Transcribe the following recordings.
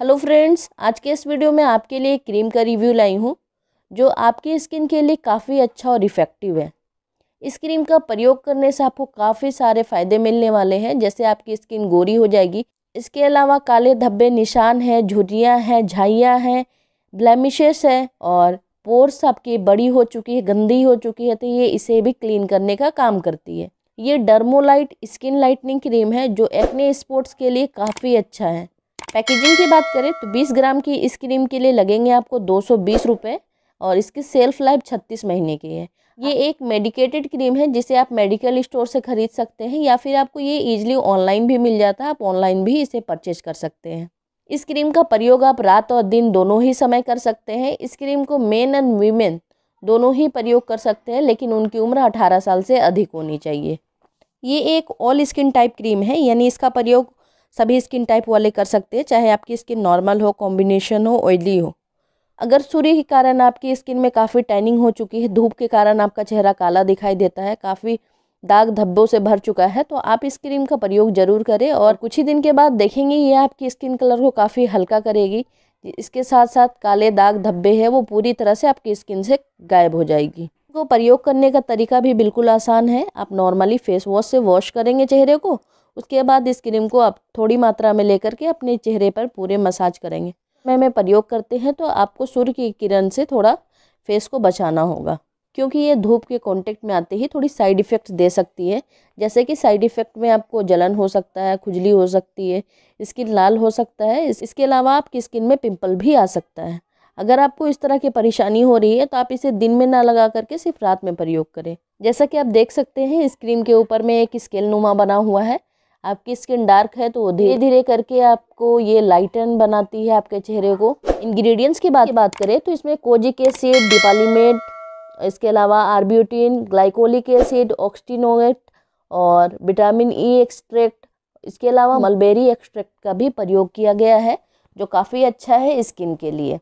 hello friends आज के इस वीडियो में आपके लिए क्रीम का रिव्यू लाई हूँ जो आपकी स्किन के लिए काफ़ी अच्छा और इफ़ेक्टिव है इस क्रीम का प्रयोग करने से आपको काफ़ी सारे फ़ायदे मिलने वाले हैं जैसे आपकी स्किन गोरी हो जाएगी इसके अलावा काले धब्बे निशान हैं झुरियाँ हैं झाइयाँ हैं ब्लैमिशेस है और पोर्स आपकी बड़ी हो चुकी है गंदी हो चुकी है तो ये इसे भी क्लीन करने का काम करती है ये डर्मोलाइट स्किन लाइटनिंग क्रीम है जो एक्ने स्पोर्ट्स के लिए काफ़ी अच्छा है पैकेजिंग की बात करें तो 20 ग्राम की इस क्रीम के लिए लगेंगे आपको दो सौ और इसकी सेल्फ लाइफ छत्तीस महीने की है ये एक मेडिकेटेड क्रीम है जिसे आप मेडिकल स्टोर से ख़रीद सकते हैं या फिर आपको ये ईजिली ऑनलाइन भी मिल जाता है आप ऑनलाइन भी इसे परचेज कर सकते हैं इस क्रीम का प्रयोग आप रात और दिन दोनों ही समय कर सकते हैं इस क्रीम को मेन एंड वीमेन दोनों ही प्रयोग कर सकते हैं लेकिन उनकी उम्र अठारह साल से अधिक होनी चाहिए ये एक ऑल स्किन टाइप क्रीम है यानी इसका प्रयोग सभी स्किन टाइप वाले कर सकते हैं चाहे आपकी स्किन नॉर्मल हो कॉम्बिनेशन हो ऑयली हो अगर सूर्य के कारण आपकी स्किन में काफ़ी टैनिंग हो चुकी है धूप के कारण आपका चेहरा काला दिखाई देता है काफ़ी दाग धब्बों से भर चुका है तो आप इस क्रीम का प्रयोग जरूर करें और कुछ ही दिन के बाद देखेंगे ये आपकी स्किन कलर को काफ़ी हल्का करेगी इसके साथ साथ काले दाग धब्बे हैं वो पूरी तरह से आपकी स्किन से गायब हो जाएगी को प्रयोग करने का तरीका भी बिल्कुल आसान है आप नॉर्मली फेस वॉश से वॉश करेंगे चेहरे को उसके बाद इस क्रीम को आप थोड़ी मात्रा में लेकर के अपने चेहरे पर पूरे मसाज करेंगे मैं में प्रयोग करते हैं तो आपको सूर्य की किरण से थोड़ा फेस को बचाना होगा क्योंकि ये धूप के कांटेक्ट में आते ही थोड़ी साइड इफ़ेक्ट दे सकती है जैसे कि साइड इफ़ेक्ट में आपको जलन हो सकता है खुजली हो सकती है स्किन लाल हो सकता है इसके अलावा आपकी स्किन में पिंपल भी आ सकता है अगर आपको इस तरह की परेशानी हो रही है तो आप इसे दिन में ना लगा करके सिर्फ रात में प्रयोग करें जैसा कि आप देख सकते हैं इस क्रीम के ऊपर में एक स्केल नुमा बना हुआ है आपकी स्किन डार्क है तो धीरे धीरे करके आपको ये लाइटन बनाती है आपके चेहरे को इंग्रेडिएंट्स की बात बात करें तो इसमें कोजिक एसिड डिपालीमेट इसके अलावा आर्ब्यूटीन ग्लाइकोलिक एसिड ऑक्सटिनोट और विटामिन ई e एक्सट्रैक्ट इसके अलावा मलबेरी एक्सट्रैक्ट का भी प्रयोग किया गया है जो काफ़ी अच्छा है स्किन के लिए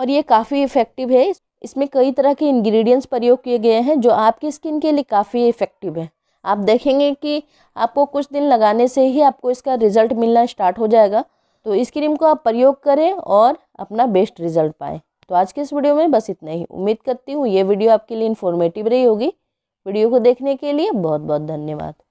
और ये काफ़ी इफ़ेक्टिव है इसमें कई तरह के इंग्रेडिएंट्स प्रयोग किए गए हैं जो आपकी स्किन के लिए काफ़ी इफ़ेक्टिव है आप देखेंगे कि आपको कुछ दिन लगाने से ही आपको इसका रिज़ल्ट मिलना स्टार्ट हो जाएगा तो इस क्रीम को आप प्रयोग करें और अपना बेस्ट रिजल्ट पाएँ तो आज के इस वीडियो में बस इतना ही उम्मीद करती हूँ ये वीडियो आपके लिए इन्फॉर्मेटिव रही होगी वीडियो को देखने के लिए बहुत बहुत धन्यवाद